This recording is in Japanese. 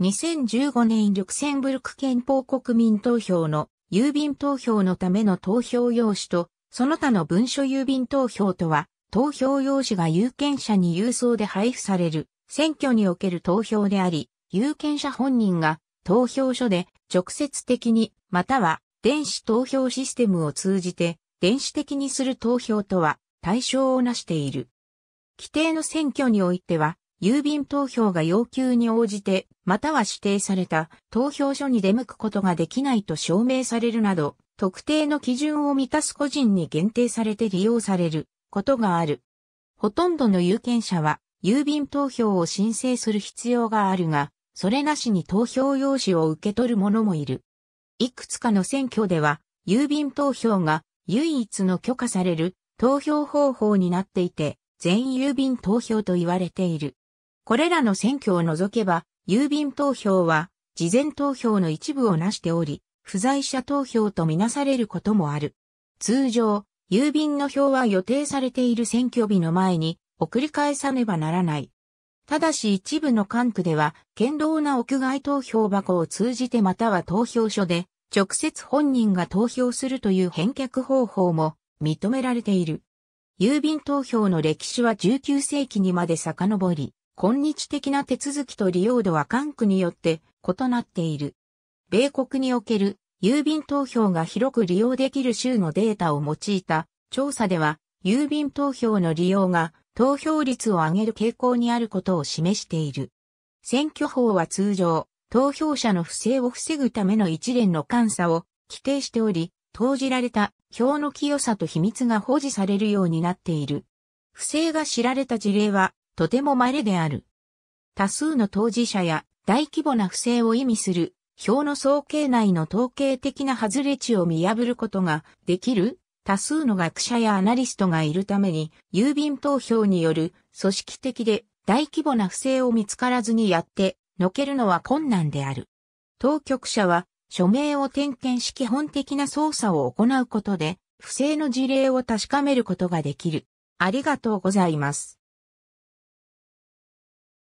2015年ルクセンブルク憲法国民投票の郵便投票のための投票用紙と、その他の文書郵便投票とは、投票用紙が有権者に郵送で配布される、選挙における投票であり、有権者本人が投票所で直接的に、または電子投票システムを通じて、電子的にする投票とは対象をなしている。規定の選挙においては、郵便投票が要求に応じて、または指定された投票所に出向くことができないと証明されるなど、特定の基準を満たす個人に限定されて利用されることがある。ほとんどの有権者は、郵便投票を申請する必要があるが、それなしに投票用紙を受け取る者もいる。いくつかの選挙では、郵便投票が唯一の許可される投票方法になっていて、全郵便投票と言われている。これらの選挙を除けば、郵便投票は、事前投票の一部をなしており、不在者投票とみなされることもある。通常、郵便の票は予定されている選挙日の前に送り返さねばならない。ただし一部の管区では、堅牢な屋外投票箱を通じてまたは投票所で、直接本人が投票するという返却方法も認められている。郵便投票の歴史は19世紀にまで遡り、今日的な手続きと利用度は管区によって異なっている。米国における郵便投票が広く利用できる州のデータを用いた調査では、郵便投票の利用が投票率を上げる傾向にあることを示している。選挙法は通常、投票者の不正を防ぐための一連の監査を規定しており、投じられた票の清さと秘密が保持されるようになっている。不正が知られた事例はとても稀である。多数の当事者や大規模な不正を意味する表の総計内の統計的な外れ値を見破ることができる多数の学者やアナリストがいるために郵便投票による組織的で大規模な不正を見つからずにやってのけるのは困難である。当局者は署名を点検し基本的な操作を行うことで不正の事例を確かめることができる。ありがとうございます。